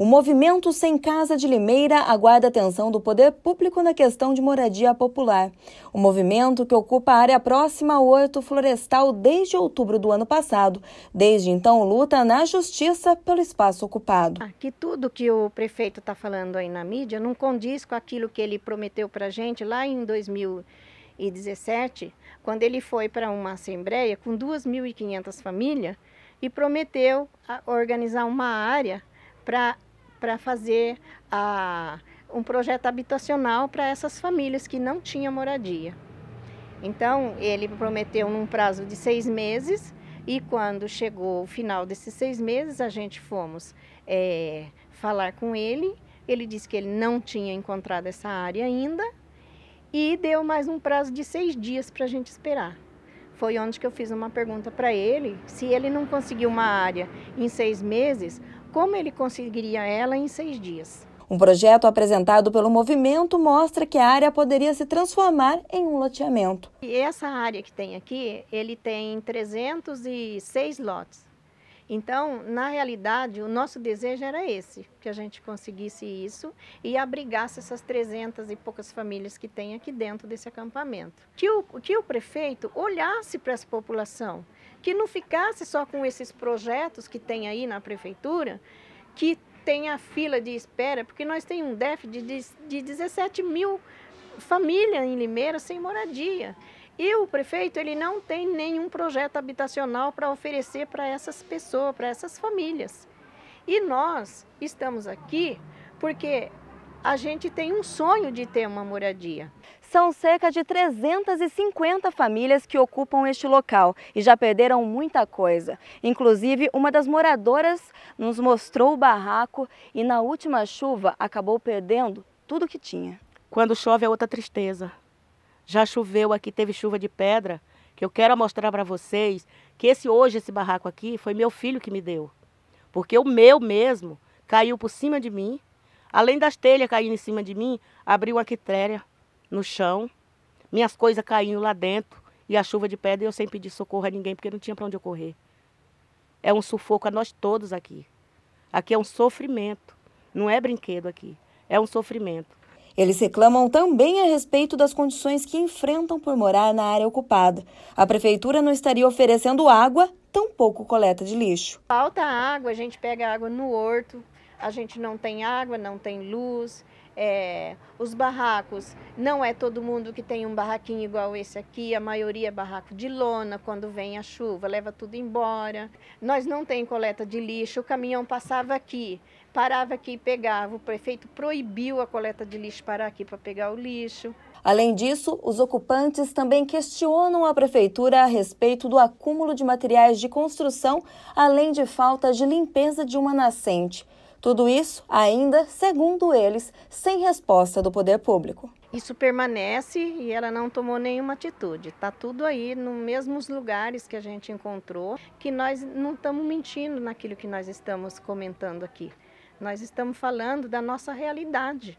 O movimento Sem Casa de Limeira aguarda a atenção do poder público na questão de moradia popular. O movimento, que ocupa a área próxima ao Horto Florestal desde outubro do ano passado, desde então luta na justiça pelo espaço ocupado. Que tudo que o prefeito está falando aí na mídia não condiz com aquilo que ele prometeu para a gente lá em 2017, quando ele foi para uma assembleia com 2.500 famílias e prometeu organizar uma área para para fazer a, um projeto habitacional para essas famílias que não tinham moradia. Então, ele prometeu num prazo de seis meses e quando chegou o final desses seis meses, a gente fomos é, falar com ele. Ele disse que ele não tinha encontrado essa área ainda e deu mais um prazo de seis dias para a gente esperar. Foi onde que eu fiz uma pergunta para ele se ele não conseguiu uma área em seis meses, como ele conseguiria ela em seis dias. Um projeto apresentado pelo movimento mostra que a área poderia se transformar em um loteamento. E essa área que tem aqui, ele tem 306 lotes. Então, na realidade, o nosso desejo era esse, que a gente conseguisse isso e abrigasse essas 300 e poucas famílias que tem aqui dentro desse acampamento. Que o, que o prefeito olhasse para essa população, que não ficasse só com esses projetos que tem aí na prefeitura, que tem a fila de espera, porque nós temos um déficit de, de 17 mil famílias em Limeira sem moradia. E o prefeito ele não tem nenhum projeto habitacional para oferecer para essas pessoas, para essas famílias. E nós estamos aqui porque a gente tem um sonho de ter uma moradia. São cerca de 350 famílias que ocupam este local e já perderam muita coisa. Inclusive, uma das moradoras nos mostrou o barraco e na última chuva acabou perdendo tudo que tinha. Quando chove é outra tristeza. Já choveu aqui, teve chuva de pedra, que eu quero mostrar para vocês que esse hoje esse barraco aqui foi meu filho que me deu. Porque o meu mesmo caiu por cima de mim. Além das telhas caindo em cima de mim, abriu uma quitéria no chão. Minhas coisas caindo lá dentro e a chuva de pedra e eu sem pedir socorro a ninguém porque não tinha para onde eu correr. É um sufoco a nós todos aqui. Aqui é um sofrimento. Não é brinquedo aqui. É um sofrimento. Eles reclamam também a respeito das condições que enfrentam por morar na área ocupada. A prefeitura não estaria oferecendo água, tampouco coleta de lixo. Falta água, a gente pega água no horto, a gente não tem água, não tem luz. É, os barracos, não é todo mundo que tem um barraquinho igual esse aqui, a maioria é barraco de lona, quando vem a chuva, leva tudo embora. Nós não tem coleta de lixo, o caminhão passava aqui, parava aqui e pegava. O prefeito proibiu a coleta de lixo parar aqui para pegar o lixo. Além disso, os ocupantes também questionam a prefeitura a respeito do acúmulo de materiais de construção, além de falta de limpeza de uma nascente. Tudo isso ainda, segundo eles, sem resposta do poder público. Isso permanece e ela não tomou nenhuma atitude. Está tudo aí nos mesmos lugares que a gente encontrou, que nós não estamos mentindo naquilo que nós estamos comentando aqui. Nós estamos falando da nossa realidade.